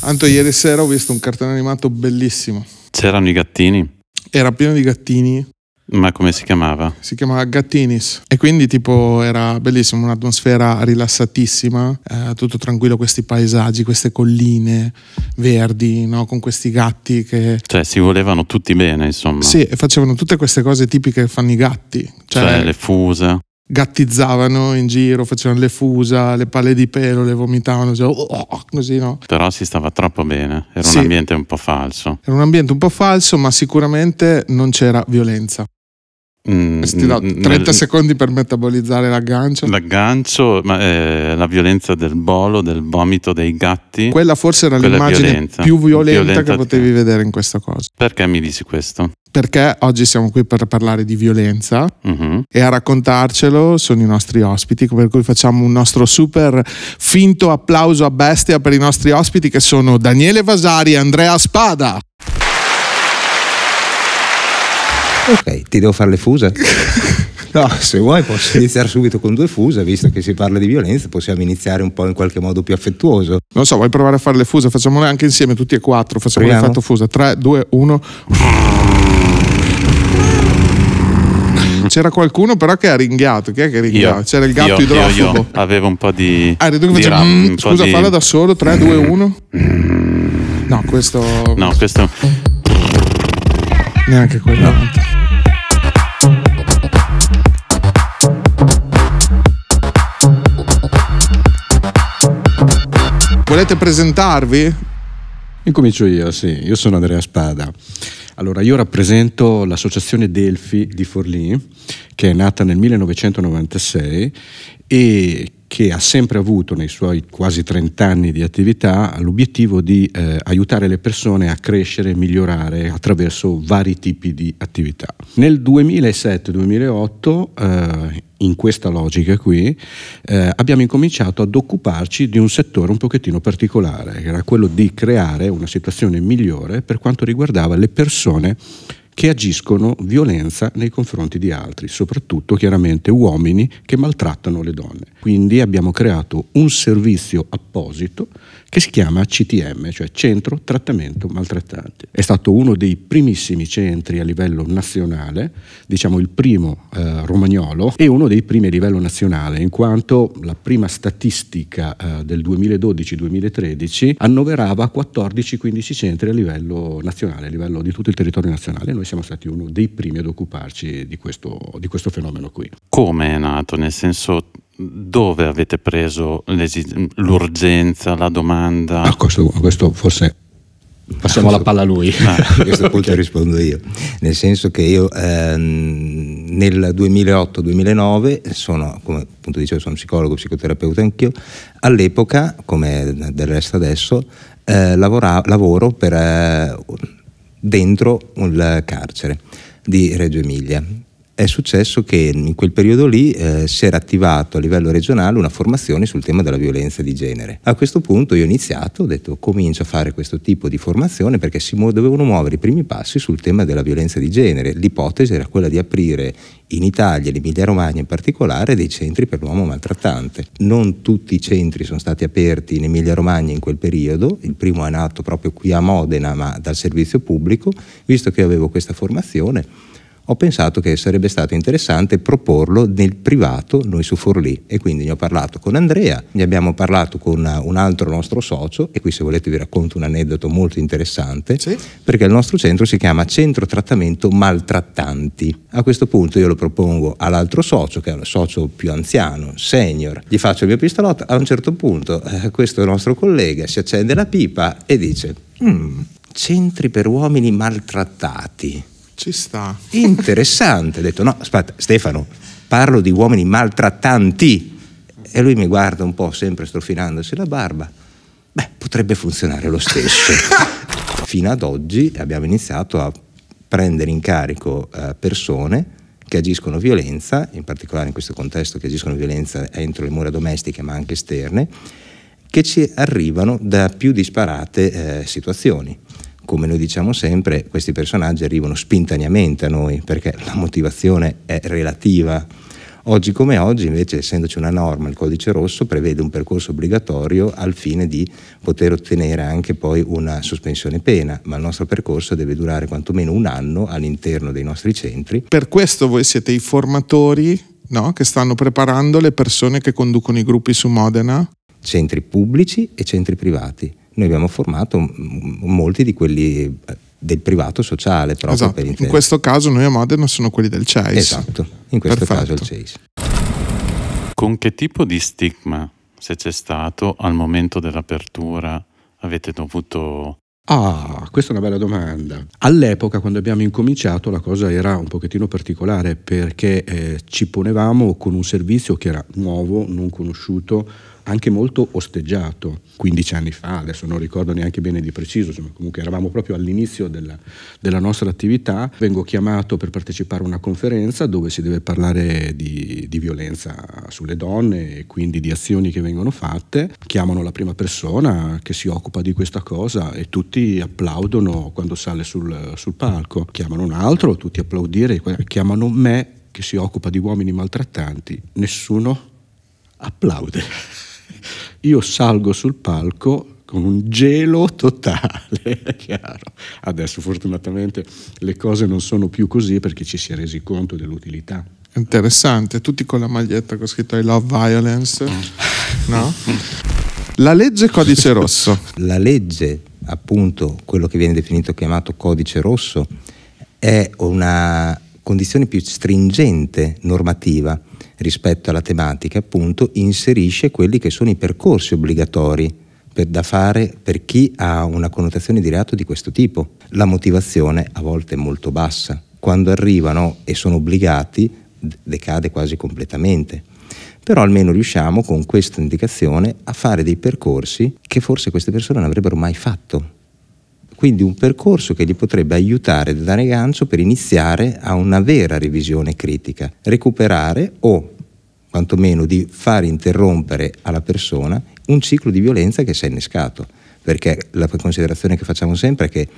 Anto, ieri sera ho visto un cartone animato bellissimo. C'erano i gattini? Era pieno di gattini. Ma come si chiamava? Si chiamava Gattinis e quindi tipo era bellissimo, un'atmosfera rilassatissima, eh, tutto tranquillo, questi paesaggi, queste colline verdi, no? con questi gatti che... Cioè si volevano tutti bene insomma. Sì, e facevano tutte queste cose tipiche che fanno i gatti. Cioè, cioè le fuse gattizzavano in giro, facevano le fusa, le palle di pelo, le vomitavano, cioè, oh, oh, oh così no. Però si stava troppo bene, era sì. un ambiente un po' falso. Era un ambiente un po' falso, ma sicuramente non c'era violenza. Mm, ti do 30 nel, secondi per metabolizzare l'aggancio. L'aggancio, ma, eh, la violenza del bolo, del vomito dei gatti. Quella forse era quella l'immagine violenza, più violenta, violenta che potevi vedere in questa cosa. Perché mi dici questo? Perché oggi siamo qui per parlare di violenza uh-huh. e a raccontarcelo sono i nostri ospiti, per cui facciamo un nostro super finto applauso a bestia per i nostri ospiti che sono Daniele Vasari e Andrea Spada. Ok, ti devo fare le fuse? No, se vuoi posso iniziare subito con due fuse, visto che si parla di violenza, possiamo iniziare un po' in qualche modo più affettuoso. Non so, vuoi provare a fare le fuse? Facciamole anche insieme, tutti e quattro. Facciamo Proviamo. l'effetto fusa. 3, 2, 1. C'era qualcuno però che ha ringhiato. Chi è che ha ringhiato? Io. C'era il gatto io, idrofobo. Io, avevo un po' di. Ah, eri tu che facevi. Mm, scusa, di... falla da solo. 3, 2, 1. No, questo. No, questo. Neanche quello. No. Volete presentarvi? Incomincio io, sì, io sono Andrea Spada. Allora, io rappresento l'associazione Delphi di Forlì, che è nata nel 1996 e che ha sempre avuto nei suoi quasi 30 anni di attività l'obiettivo di eh, aiutare le persone a crescere e migliorare attraverso vari tipi di attività. Nel 2007-2008, eh, in questa logica qui, eh, abbiamo incominciato ad occuparci di un settore un pochettino particolare, che era quello di creare una situazione migliore per quanto riguardava le persone che agiscono violenza nei confronti di altri, soprattutto chiaramente uomini che maltrattano le donne. Quindi abbiamo creato un servizio apposito che si chiama CTM, cioè Centro Trattamento Maltrattanti. È stato uno dei primissimi centri a livello nazionale, diciamo il primo eh, romagnolo e uno dei primi a livello nazionale, in quanto la prima statistica eh, del 2012-2013 annoverava 14-15 centri a livello nazionale, a livello di tutto il territorio nazionale. Noi siamo stati uno dei primi ad occuparci di questo, di questo fenomeno qui. Come è nato? Nel senso dove avete preso l'urgenza, la domanda? A questo, a questo forse Passiamo la palla a lui. Ah, a questo punto okay. rispondo io, nel senso che io ehm, nel 2008-2009 sono, come appunto dicevo, sono psicologo, psicoterapeuta anch'io, all'epoca, come del resto adesso, eh, lavora, lavoro per, eh, dentro un carcere di Reggio Emilia è successo che in quel periodo lì eh, si era attivato a livello regionale una formazione sul tema della violenza di genere. A questo punto io ho iniziato, ho detto comincio a fare questo tipo di formazione perché si mu- dovevano muovere i primi passi sul tema della violenza di genere. L'ipotesi era quella di aprire in Italia, l'Emilia Romagna in particolare, dei centri per l'uomo maltrattante. Non tutti i centri sono stati aperti in Emilia Romagna in quel periodo, il primo è nato proprio qui a Modena ma dal servizio pubblico, visto che avevo questa formazione ho pensato che sarebbe stato interessante proporlo nel privato noi su Forlì e quindi ne ho parlato con Andrea, ne abbiamo parlato con eh, un altro nostro socio e qui se volete vi racconto un aneddoto molto interessante sì. perché il nostro centro si chiama Centro Trattamento Maltrattanti. A questo punto io lo propongo all'altro socio che è un socio più anziano, senior, gli faccio il mio pistolotto, a un certo punto eh, questo nostro collega si accende la pipa e dice mm, centri per uomini maltrattati ci sta. Interessante. ha detto, no, aspetta, Stefano, parlo di uomini maltrattanti. E lui mi guarda un po', sempre strofinandosi la barba. Beh, potrebbe funzionare lo stesso. Fino ad oggi abbiamo iniziato a prendere in carico eh, persone che agiscono violenza, in particolare in questo contesto che agiscono violenza entro le mura domestiche ma anche esterne, che ci arrivano da più disparate eh, situazioni come noi diciamo sempre, questi personaggi arrivano spintaneamente a noi perché la motivazione è relativa. Oggi come oggi, invece, essendoci una norma, il codice rosso prevede un percorso obbligatorio al fine di poter ottenere anche poi una sospensione pena, ma il nostro percorso deve durare quantomeno un anno all'interno dei nostri centri. Per questo voi siete i formatori no? che stanno preparando le persone che conducono i gruppi su Modena? Centri pubblici e centri privati noi abbiamo formato molti di quelli eh, del privato sociale proprio esatto. per intendere. In questo caso noi a Modena sono quelli del CEIS. Esatto, in questo Perfetto. caso il CEIS. Con che tipo di stigma, se c'è stato, al momento dell'apertura avete dovuto Ah, questa è una bella domanda. All'epoca, quando abbiamo incominciato, la cosa era un pochettino particolare perché eh, ci ponevamo con un servizio che era nuovo, non conosciuto, anche molto osteggiato 15 anni fa, adesso non ricordo neanche bene di preciso, insomma, comunque eravamo proprio all'inizio della, della, nostra attività, vengo chiamato per partecipare a una conferenza dove si deve parlare di, di violenza sulle donne e quindi di azioni che vengono fatte, chiamano la prima persona che si occupa di questa cosa e tutti applaudono quando sale sul, sul palco, chiamano un altro, tutti applaudire, chiamano me che si occupa di uomini maltrattanti, nessuno applaude io salgo sul palco con un gelo totale, chiaro. Adesso fortunatamente le cose non sono più così perché ci si è resi conto dell'utilità. Interessante, tutti con la maglietta con scritto I love violence, ah. no? La legge codice rosso. la legge, appunto, quello che viene definito chiamato codice rosso, è una condizione più stringente normativa rispetto alla tematica, appunto, inserisce quelli che sono i percorsi obbligatori per, da fare per chi ha una connotazione di reato di questo tipo. La motivazione a volte è molto bassa. Quando arrivano e sono obbligati, decade quasi completamente. Però almeno riusciamo con questa indicazione a fare dei percorsi che forse queste persone non avrebbero mai fatto quindi un percorso che gli potrebbe aiutare da dare gancio per iniziare a una vera revisione critica, recuperare o quantomeno di far interrompere alla persona un ciclo di violenza che si è innescato, perché la considerazione che facciamo sempre è che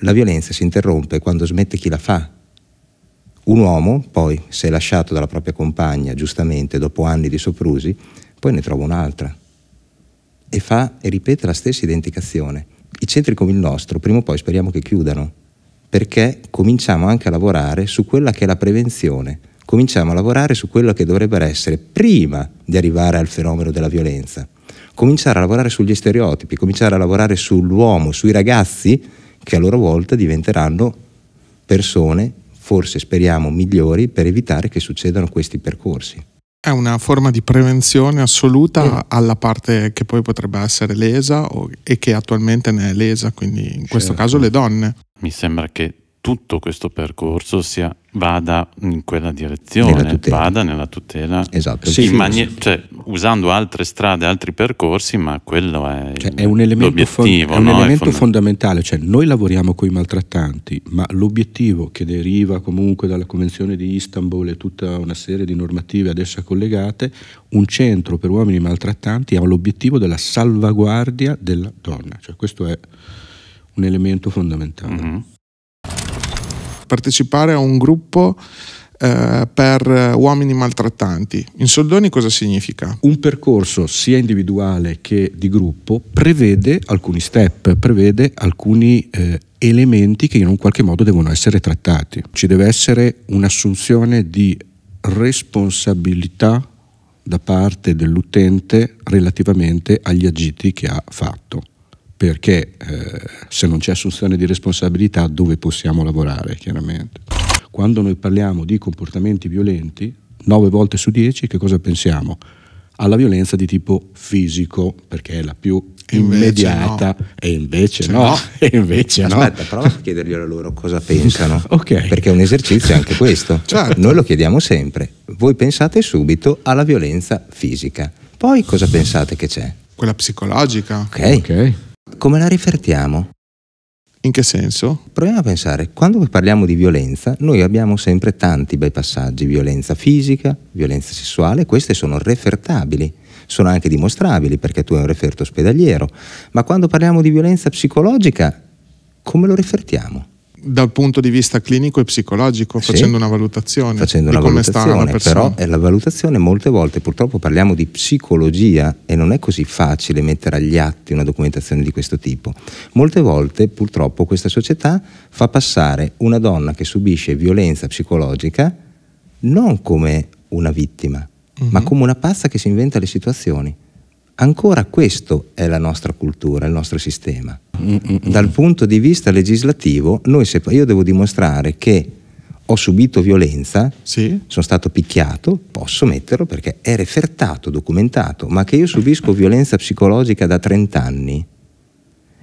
la violenza si interrompe quando smette chi la fa. Un uomo, poi, se lasciato dalla propria compagna, giustamente, dopo anni di soprusi, poi ne trova un'altra e fa e ripete la stessa identificazione i centri come il nostro, prima o poi speriamo che chiudano, perché cominciamo anche a lavorare su quella che è la prevenzione, cominciamo a lavorare su quello che dovrebbe essere prima di arrivare al fenomeno della violenza, cominciare a lavorare sugli stereotipi, cominciare a lavorare sull'uomo, sui ragazzi che a loro volta diventeranno persone, forse speriamo, migliori per evitare che succedano questi percorsi. È una forma di prevenzione assoluta mm. alla parte che poi potrebbe essere lesa o, e che attualmente ne è lesa, quindi in certo. questo caso le donne. Mi sembra che tutto questo percorso sia, vada in quella direzione, nella vada nella tutela, esatto, sì, mani- cioè, usando altre strade, altri percorsi, ma quello è, cioè, è un elemento, fon- è un no? elemento è fondamentale, cioè, noi lavoriamo con i maltrattanti, ma l'obiettivo che deriva comunque dalla Convenzione di Istanbul e tutta una serie di normative ad essa collegate, un centro per uomini maltrattanti ha l'obiettivo della salvaguardia della donna, cioè questo è un elemento fondamentale. Mm-hmm partecipare a un gruppo eh, per uomini maltrattanti. In soldoni cosa significa? Un percorso sia individuale che di gruppo prevede alcuni step, prevede alcuni eh, elementi che in un qualche modo devono essere trattati. Ci deve essere un'assunzione di responsabilità da parte dell'utente relativamente agli agiti che ha fatto perché eh, se non c'è assunzione di responsabilità dove possiamo lavorare chiaramente? Quando noi parliamo di comportamenti violenti, 9 volte su 10 che cosa pensiamo? Alla violenza di tipo fisico, perché è la più immediata no. e invece cioè, no, e invece Aspetta, no. prova a chiederglielo a loro cosa pensano, okay. perché è un esercizio anche questo. Certo. Noi lo chiediamo sempre, voi pensate subito alla violenza fisica, poi cosa pensate che c'è? Quella psicologica. Ok. okay come la rifertiamo? In che senso? Proviamo a pensare, quando parliamo di violenza, noi abbiamo sempre tanti bei passaggi, violenza fisica, violenza sessuale, queste sono refertabili, sono anche dimostrabili perché tu hai un referto ospedaliero, ma quando parliamo di violenza psicologica, come lo refertiamo? dal punto di vista clinico e psicologico, sì, facendo una valutazione facendo una valutazione, Però è la valutazione molte volte, purtroppo parliamo di psicologia e non è così facile mettere agli atti una documentazione di questo tipo. Molte volte purtroppo questa società fa passare una donna che subisce violenza psicologica non come una vittima, mm-hmm. ma mhm. come una pazza che si inventa le situazioni. Ancora questo è la nostra cultura, il nostro sistema. Mm, mm, mm. Dal punto di vista legislativo, se, io devo dimostrare che ho subito violenza, sì. sono stato picchiato, posso metterlo perché è refertato, documentato, ma che io subisco violenza psicologica da 30 anni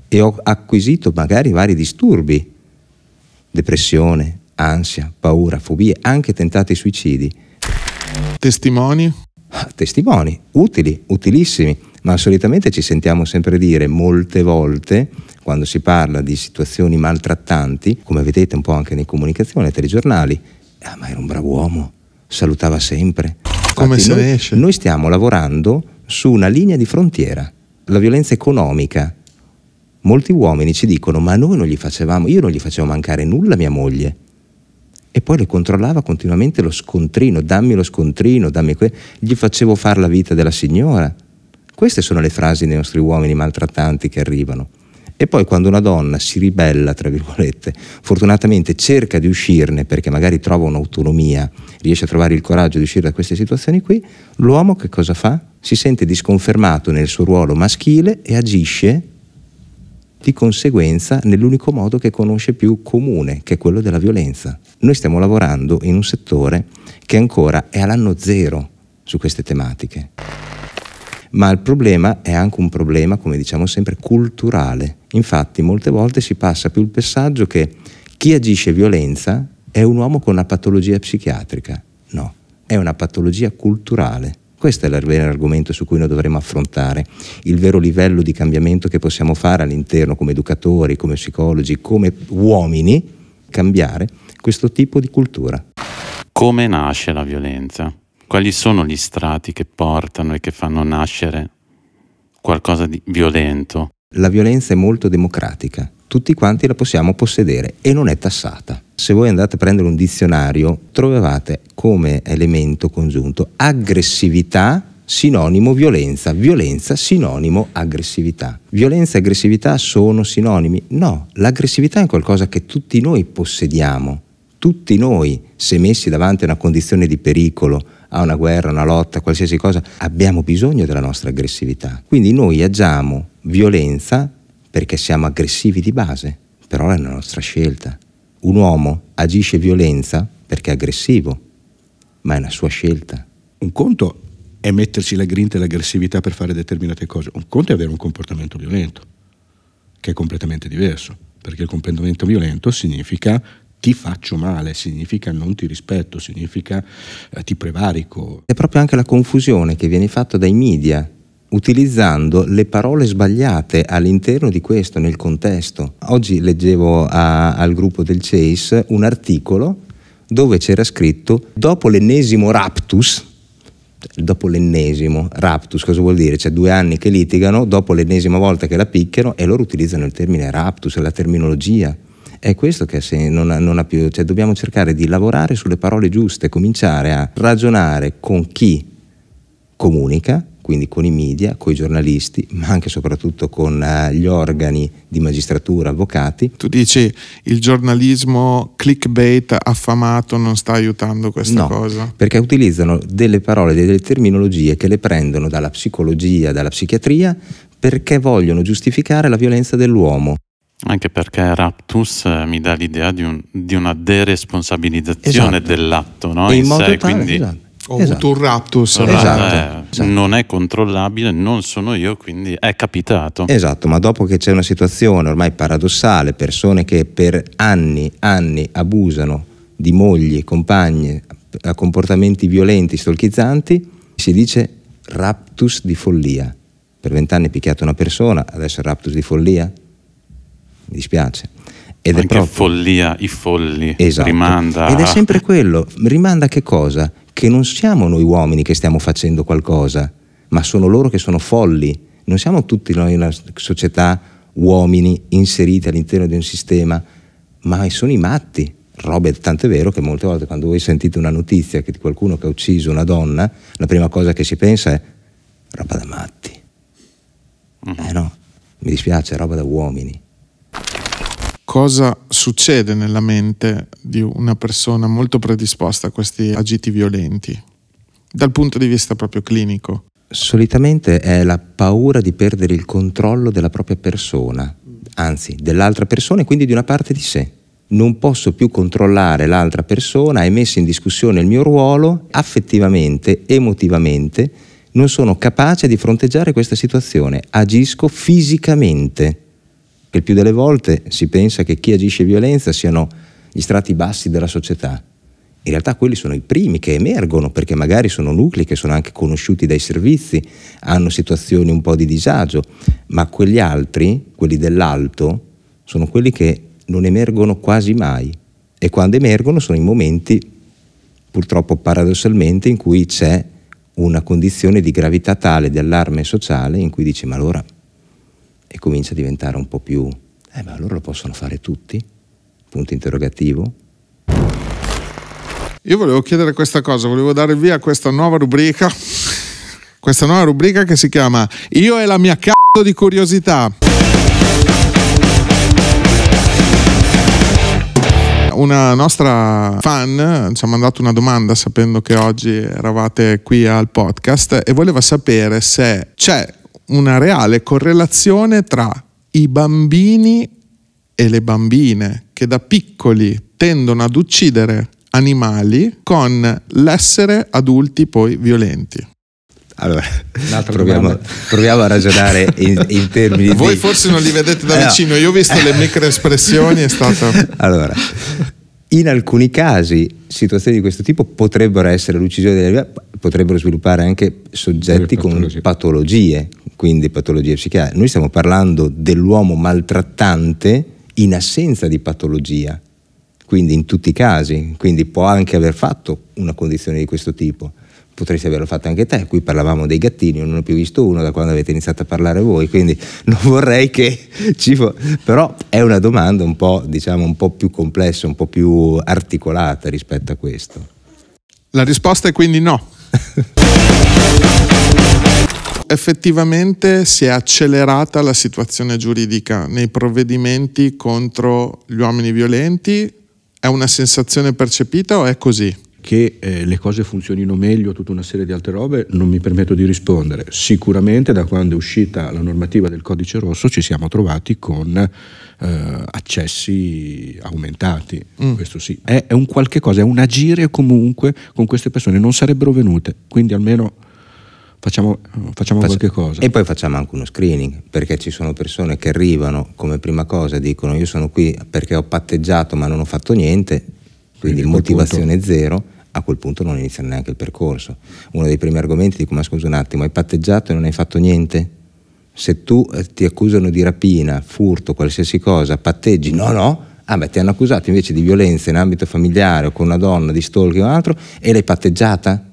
e ho acquisito magari vari disturbi, depressione, ansia, paura, fobie, anche tentati suicidi. Testimoni? testimoni utili, utilissimi, ma solitamente ci sentiamo sempre dire molte volte quando si parla di situazioni maltrattanti, come vedete un po' anche in comunicazioni, nei telegiornali, ah ma era un bravo uomo, salutava sempre. Infatti, come se noi, esce? Noi stiamo lavorando su una linea di frontiera, la violenza economica. Molti uomini ci dicono ma noi non gli facevamo, io non gli facevo mancare nulla a mia moglie, e poi lo controllava continuamente lo scontrino, dammi lo scontrino, dammi que- gli facevo fare la vita della signora. Queste sono le frasi dei nostri uomini maltrattanti che arrivano. E poi quando una donna si ribella, tra virgolette, fortunatamente cerca di uscirne perché magari trova un'autonomia, riesce a trovare il coraggio di uscire da queste situazioni qui, l'uomo che cosa fa? Si sente disconfermato nel suo ruolo maschile e agisce di conseguenza nell'unico modo che conosce più comune, che è quello della violenza. Noi stiamo lavorando in un settore che ancora è all'anno zero su queste tematiche. Ma il problema è anche un problema, come diciamo sempre, culturale. Infatti molte volte si passa più il passaggio che chi agisce violenza è un uomo con una patologia psichiatrica. No, è una patologia culturale questo è il vero argomento su cui noi dovremmo affrontare, il vero livello di cambiamento che possiamo fare all'interno come educatori, come psicologi, come uomini, cambiare questo tipo di cultura. Come nasce la violenza? Quali sono gli strati che portano e che fanno nascere qualcosa di violento? La violenza è molto democratica, tutti quanti la possiamo possedere e non è tassata. Se voi andate a prendere un dizionario, trovavate come elemento congiunto aggressività sinonimo violenza, violenza sinonimo aggressività. Violenza e aggressività sono sinonimi? No, l'aggressività è qualcosa che tutti noi possediamo. Tutti noi, se messi davanti a una condizione di pericolo, a una guerra, a una lotta, a qualsiasi cosa, abbiamo bisogno della nostra aggressività. Quindi noi agiamo violenza perché siamo aggressivi di base, però è una nostra scelta un uomo agisce violenza perché è aggressivo, ma è una sua scelta. Un conto è mettersi la grinta e l'aggressività per fare determinate cose, un conto è avere un comportamento violento, che è completamente diverso, perché il comportamento violento significa ti faccio male, significa non ti rispetto, significa eh, ti prevarico. È proprio anche la confusione che viene fatta dai media utilizzando le parole sbagliate all'interno di questo, nel contesto. Oggi leggevo a, al gruppo del Chase un articolo dove c'era scritto dopo l'ennesimo raptus, dopo l'ennesimo raptus, cosa vuol dire? Cioè due anni che litigano, dopo l'ennesima volta che la picchiano e loro utilizzano il termine raptus, la terminologia. È questo che non ha, non ha più, cioè dobbiamo cercare di lavorare sulle parole giuste, cominciare a ragionare con chi comunica quindi con i media, con i giornalisti, ma anche e soprattutto con eh, gli organi di magistratura, avvocati. Tu dici il giornalismo clickbait affamato non sta aiutando questa no, cosa? Perché utilizzano delle parole, delle terminologie che le prendono dalla psicologia, dalla psichiatria, perché vogliono giustificare la violenza dell'uomo. Anche perché Raptus eh, mi dà l'idea di, un, di una deresponsabilizzazione esatto. dell'atto no? in, in sé, tale, quindi esatto ho esatto. avuto un raptus. Esatto, eh, esatto. Non è controllabile, non sono io, quindi è capitato. Esatto, ma dopo che c'è una situazione ormai paradossale, persone che per anni, anni abusano di mogli, compagne, a comportamenti violenti, stolchizzanti, si dice raptus di follia. Per vent'anni picchiato una persona, adesso è raptus di follia? Mi dispiace. Ed Anche è proprio... follia, i folli, esatto. rimanda... Ed è sempre quello, rimanda a che cosa? che non siamo noi uomini che stiamo facendo qualcosa, ma sono loro che sono folli. Non siamo tutti noi una società uomini inseriti all'interno di un sistema, ma sono i matti. Robert, è vero che molte volte quando voi sentite una notizia di qualcuno che ha ucciso una donna, la prima cosa che si pensa è roba da matti. Mm-hmm. Eh no, mi dispiace, roba da uomini cosa succede nella mente di una persona molto predisposta a questi agiti violenti, dal punto di vista proprio clinico? Solitamente è la paura di perdere il controllo della propria persona, anzi dell'altra persona e quindi di una parte di sé. Non posso più controllare l'altra persona, è messo in discussione il mio ruolo, affettivamente, emotivamente, non sono capace di fronteggiare questa situazione, agisco fisicamente che più delle volte si pensa che chi agisce violenza siano gli strati bassi della società. In realtà quelli sono i primi che emergono perché magari sono nuclei che sono anche conosciuti dai servizi, hanno situazioni un po' di disagio, ma quegli altri, quelli dell'alto, sono quelli che non emergono quasi mai e quando emergono sono i momenti, purtroppo paradossalmente, in cui c'è una condizione di gravità tale, di allarme sociale, in cui dici ma allora e comincia a diventare un po' più, eh ma allora lo possono fare tutti? Punto interrogativo. Io volevo chiedere questa cosa, volevo dare via a questa nuova rubrica, questa nuova rubrica che si chiama Io e la mia c***o di curiosità. Una nostra fan eh, ci ha mandato una domanda sapendo che oggi eravate qui al podcast e voleva sapere se c'è una reale correlazione tra i bambini e le bambine che da piccoli tendono ad uccidere animali con l'essere adulti poi violenti. Allora, proviamo, proviamo, a ragionare in, in termini Voi di... forse non li vedete da eh, vicino, io ho visto le microespressioni, è stato... Allora, in alcuni casi situazioni di questo tipo potrebbero essere l'uccisione della vita, potrebbero sviluppare anche soggetti con patologie, quindi patologie psichiatriche. Noi stiamo parlando dell'uomo maltrattante in assenza di patologia, quindi in tutti i casi, quindi può anche aver fatto una condizione di questo tipo potresti averlo fatto anche te, qui parlavamo dei gattini, non ne ho più visto uno da quando avete iniziato a parlare voi, quindi non vorrei che ci fosse, però è una domanda un po', diciamo, un po' più complessa, un po' più articolata rispetto a questo. La risposta è quindi no. Effettivamente si è accelerata la situazione giuridica nei provvedimenti contro gli uomini violenti. È una sensazione percepita o è così? che eh, le cose funzionino meglio, tutta una serie di altre robe, non mi permetto di rispondere. Sicuramente da quando è uscita la normativa del codice rosso ci siamo trovati con eh, accessi aumentati, mm. questo sì. È, è, un qualche cosa, è un agire comunque con queste persone, non sarebbero venute, quindi almeno facciamo, facciamo Faccia, qualche cosa. E poi facciamo anche uno screening, perché ci sono persone che arrivano come prima cosa, dicono io sono qui perché ho patteggiato ma non ho fatto niente, quindi, motivazione punto... zero, a quel punto non inizia neanche il percorso. Uno dei primi argomenti dico, ma scusa un attimo, hai patteggiato e non hai fatto niente? Se tu eh, ti accusano di rapina, furto, qualsiasi cosa, patteggi, no, no, ah beh, ti hanno accusato invece di violenza in ambito familiare o con una donna, di stalking o altro, e l'hai patteggiata?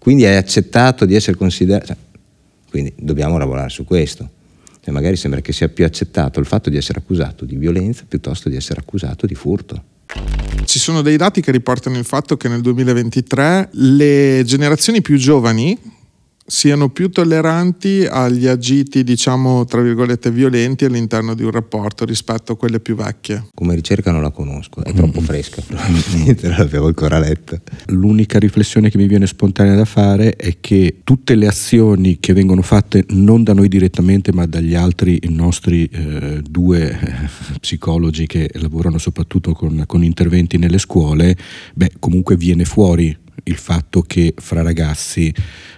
Quindi hai accettato di essere considerato... Cioè, quindi dobbiamo lavorare su questo. Cioè, magari sembra che sia più accettato il fatto di essere accusato di violenza piuttosto di essere accusato di furto ci sono dei dati che riportano il fatto che nel 2023 le generazioni più giovani siano più tolleranti agli agiti, diciamo, tra virgolette, violenti all'interno di un rapporto rispetto a quelle più vecchie. Come ricerca non la conosco, è mm. troppo fresca, probabilmente non l'avevo ancora letta. L'unica riflessione che mi viene spontanea da fare è che tutte le azioni che vengono fatte non da noi direttamente, ma dagli altri nostri eh, due eh, psicologi che lavorano soprattutto con, con interventi nelle scuole, beh, comunque viene fuori il fatto che fra ragazzi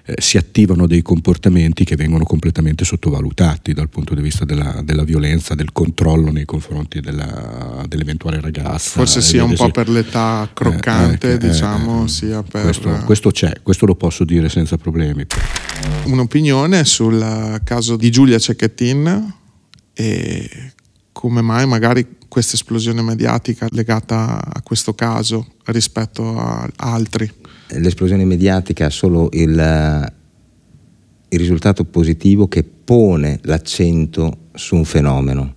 eh, si attivano dei comportamenti che vengono completamente sottovalutati dal punto di vista della, della violenza, del controllo nei confronti della, dell'eventuale ragazza. Forse sia un po' per l'età eh, eh, croccante, eh, eh, diciamo, eh, sia per... Questo, questo, c'è, questo lo posso dire senza problemi. Un'opinione sul caso di Giulia Cecchettin e come mai magari questa esplosione mediatica legata a questo caso rispetto a altri l'esplosione mediatica ha solo il, il risultato positivo che pone l'accento su un fenomeno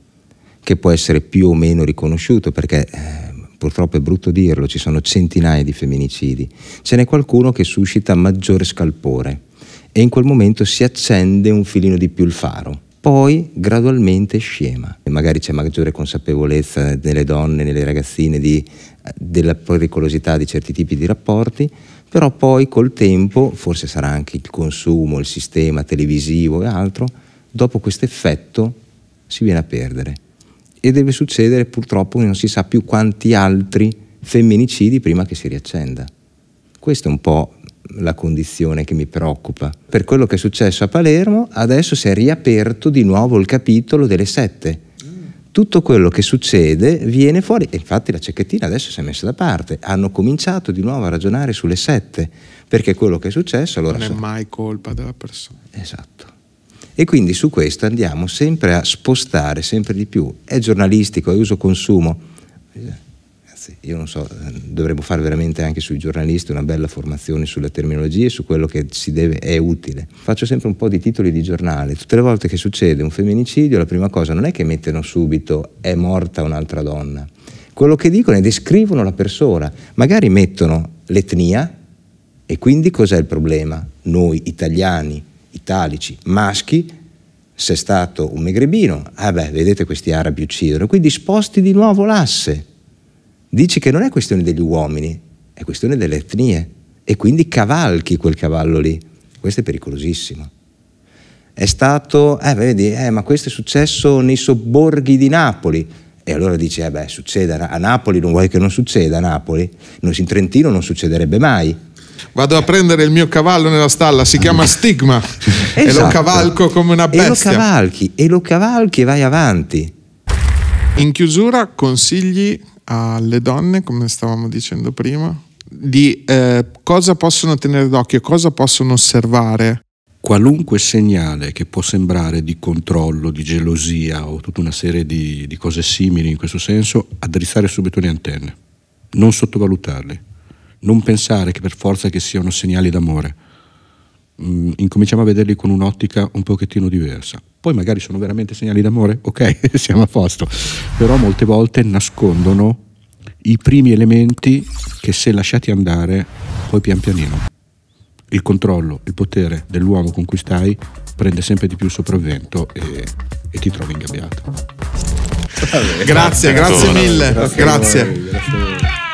che può essere più o meno riconosciuto perché eh, purtroppo è brutto dirlo, ci sono centinaia di femminicidi, ce n'è qualcuno che suscita maggiore scalpore e in quel momento si accende un filino di più il faro. Poi gradualmente scema. E magari c'è maggiore consapevolezza nelle donne, nelle ragazzine di della pericolosità di certi tipi di rapporti, però poi col tempo, forse sarà anche il consumo, il sistema televisivo e altro, dopo questo effetto si viene a perdere e deve succedere purtroppo non si sa più quanti altri femminicidi prima che si riaccenda. Questa è un po' la condizione che mi preoccupa. Per quello che è successo a Palermo, adesso si è riaperto di nuovo il capitolo delle sette, tutto quello che succede viene fuori e infatti la cecchettina adesso si è messa da parte, hanno cominciato di nuovo a ragionare sulle sette, perché quello che è successo allora... Non è mai colpa della persona. Esatto. E quindi su questo andiamo sempre a spostare sempre di più, è giornalistico, è uso consumo ragazzi. Io non so, ehm, dovremmo fare veramente anche sui giornalisti una bella formazione sulla terminologia e su quello che si deve, è utile. Faccio sempre un po' di titoli di giornale. Tutte le volte che succede un femminicidio, la prima cosa non è che mettono subito è morta un'altra donna. Quello che dicono è descrivono la persona. Magari mettono l'etnia e quindi cos'è il problema? Noi italiani, italici, maschi se è stato un megrebino, ah beh, vedete questi arabi uccidono, quindi sposti di nuovo l'asse dici che non è questione degli uomini, è questione delle etnie e quindi cavalchi quel cavallo lì. Questo è pericolosissimo. È stato, eh, vedi, eh, ma questo è successo nei sobborghi di Napoli. E allora dici, eh beh, succede a Napoli, non vuoi che non succeda a Napoli? in Trentino non succederebbe mai. Vado a prendere il mio cavallo nella stalla, si chiama stigma, esatto. e lo esatto. cavalco come una bestia. E lo cavalchi, e lo cavalchi e vai avanti. In chiusura consigli alle donne, come stavamo dicendo prima, di eh, cosa possono tenere d'occhio, cosa possono osservare. Qualunque segnale che può sembrare di controllo, di gelosia o tutta una serie di, di cose simili in questo senso, addrizzare subito le antenne, non sottovalutarle, non pensare che per forza che siano segnali d'amore. Mm, incominciamo a vederli con un'ottica un pochettino diversa. Poi magari sono veramente segnali d'amore, ok, siamo a posto, però molte volte nascondono i primi elementi che se lasciati andare, poi pian pianino il controllo, il potere dell'uomo con cui stai prende sempre di più sopravvento e, e ti trovi ingabbiato. Vabbè, grazie, grazie, grazie mille. Grazie. grazie. grazie.